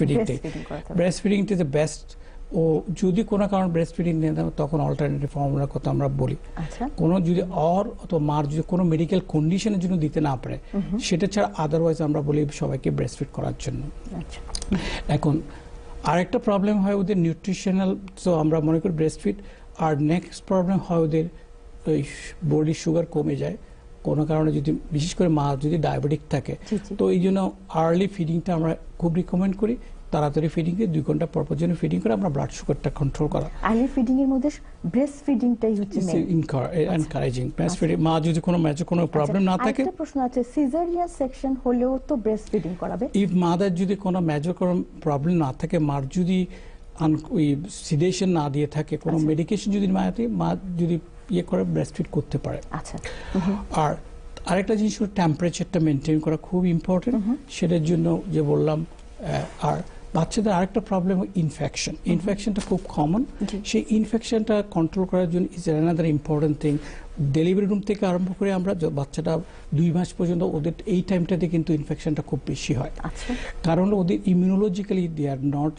ফিডিংটাই ব্রেস্টফিডিংটি the best ও যদি কোনো কারণে ব্রেস্টফিডিং ফিডিং নিয়ে তখন অল্টারনেটিভ ফর্মুলার কথা আমরা বলি আচ্ছা। কোনো যদি অর অথবা মার যদি কোনো মেডিকেল কন্ডিশনের জন্য দিতে না পারে সেটা ছাড়া আদারওয়াইজ আমরা বলি সবাইকে ব্রেস্ট করার জন্য আচ্ছা। এখন আরেকটা প্রবলেম হয় ওদের নিউট্রিশনাল তো আমরা মনে করি ব্রেস্ট আর নেক্সট প্রবলেম হয় ওদের ওই বডি সুগার কমে যায় কোনো কারণে যদি বিশেষ করে মা যদি ডায়াবেটিক থাকে তো এই জন্য আর্লি ফিডিংটা আমরা খুব রিকমেন্ড করি তাড়াতাড়ি ফিডিং দিয়ে দুই ঘন্টা পরপর জন্য ফিডিং করে আমরা ব্লাড সুগারটা কন্ট্রোল করা আর্লি ফিডিং এর মধ্যে ব্রেস্ট ফিডিংটাই হচ্ছে এনকারেজিং ব্রেস্ট ফিডিং মা যদি কোনো ম্যাচে কোনো প্রবলেম আচ্ছা, না থাকে একটা প্রশ্ন আছে সিজারিয়ান সেকশন হলেও তো ব্রেস্ট ফিডিং করাবে ইফ মাদার যদি কোনো ম্যাজর কোনো প্রবলেম না থাকে মার যদি সিডেশন না দিয়ে থাকে কোনো মেডিকেশন আচ্ছা। যদি মা যদি ইয়ে করে ব্রেস্টফিড করতে পারে আচ্ছা, আর আরেকটা জিনিস হলো টেম্পারেচারটা মেনটেন করা খুব ইম্পর্টেন্ট সেটার জন্য যে বললাম আর বাচ্চাদের আরেকটা প্রবলেম ইনফেকশন ইনফেকশনটা খুব কমন সেই ইনফেকশনটা কন্ট্রোল করার জন্য is another important thing delivery room থেকে আরম্ভ করে আমরা বাচ্চাটা দুই মাস পর্যন্ত ওদের এই টাইমটাতে কিন্তু ইনফেকশনটা খুব বেশি হয় আচ্ছা। কারণ ওদের immunologically they are not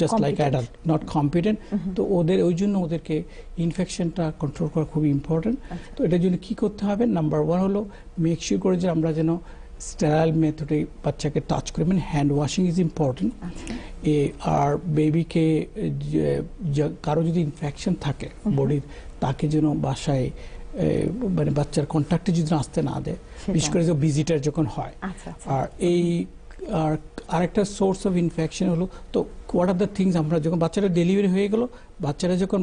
just like adult not competent তো ওদের ওই জন্য ওদেরকে ইনফেকশনটা কন্ট্রোল করা খুব ইম্পর্টেন্ট আচ্ছা। তো এটার জন্য কী করতে হবে নাম্বার ওয়ান হলো মেক শিওর করে যে আমরা যেন স্টেরাইল মেথডে বাচ্চাকে টাচ করি মানে হ্যান্ড ওয়াশিং ইজ ইম্পর্টেন্ট এ আর বেবিকে কারো যদি ইনফেকশন থাকে বডির mm-hmm. তাকে যেন বাসায় মানে বাচ্চার কন্ট্যাক্টে যদি আসতে না দেয় বিশেষ করে যে ভিজিটার যখন হয় আচ্ছা, আচ্ছা। আর এই আর আরেকটা সোর্স অফ ইনফেকশন হলো তো হোয়াট আর দ্য থিংস আমরা যখন বাচ্চাটা ডেলিভারি হয়ে গেলো বাচ্চারা যখন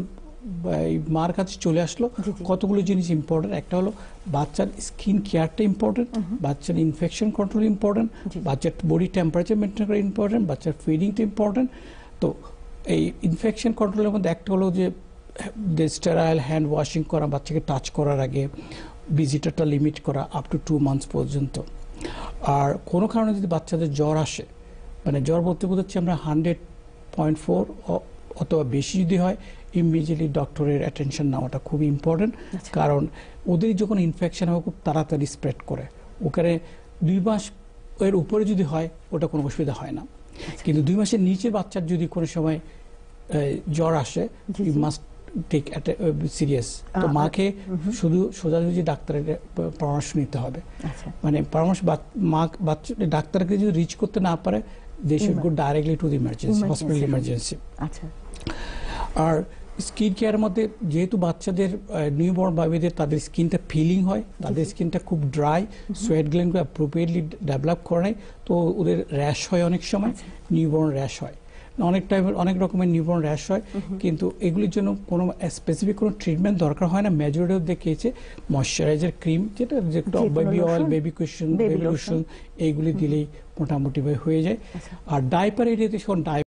মার কাছে চলে আসলো কতগুলো জিনিস ইম্পর্টেন্ট একটা হলো বাচ্চার স্কিন কেয়ারটা ইম্পর্টেন্ট বাচ্চার ইনফেকশন কন্ট্রোল ইম্পর্টেন্ট বাচ্চার বডি টেম্পারেচার মেনটেন করা ইম্পর্টেন্ট বাচ্চার ফিডিংটা ইম্পর্টেন্ট তো এই ইনফেকশন কন্ট্রোলের মধ্যে একটা হলো যে স্টেরাইল হ্যান্ড ওয়াশিং করা বাচ্চাকে টাচ করার আগে ভিজিটারটা লিমিট করা আপ টু টু মান্থস পর্যন্ত আর কোনো কারণে যদি বাচ্চাদের জ্বর আসে মানে জ্বর বলতে হচ্ছে আমরা হান্ড্রেড পয়েন্ট ফোর অথবা বেশি যদি হয় ইমিডিয়েটলি ডক্টরের অ্যাটেনশন নেওয়াটা খুব ইম্পর্টেন্ট আচ্ছা। কারণ ওদের যখন ইনফেকশন হয় খুব তাড়াতাড়ি স্প্রেড করে ওখানে দুই মাস এর উপরে যদি হয় ওটা কোনো অসুবিধা হয় না আচ্ছা। কিন্তু দুই মাসের নিচে বাচ্চার যদি কোনো সময় জ্বর আসে you must take serious uh, তো মাকে শুধু সোজাসুজি ডাক্তারের পরামর্শ নিতে হবে আচ্ছা। মানে পরামর্শ মা বাচ্চা ডাক্তারকে যদি রিচ করতে না পারে they should go directly to the emergency hospital emergency আচ্ছা আর স্কিন কেয়ারের মধ্যে যেহেতু বাচ্চাদের নিউবর্ন বাবিদের তাদের স্কিনটা ফিলিং হয় তাদের স্কিনটা খুব ড্রাই সোয়েট গ্ল্যান্ডগুলো অ্যাপ্রোপ্রিয়েটলি ডেভেলপ করে তো ওদের র্যাশ হয় অনেক সময় নিউবর্ন আচ্ছা। র্যাশ হয় অনেক টাইম অনেক রকমের নিউবর্ন র্যাশ হয় কিন্তু এগুলির জন্য কোনো স্পেসিফিক কোনো ট্রিটমেন্ট দরকার হয় না মেজরিটি অফ দেখিয়েছে ময়শ্চারাইজার ক্রিম যেটা যে baby oil baby cushion baby lotion এইগুলি দিলেই মোটামুটি হয়ে যায় আচ্ছা। আর ডাইপার এরিয়াতে যখন ডাই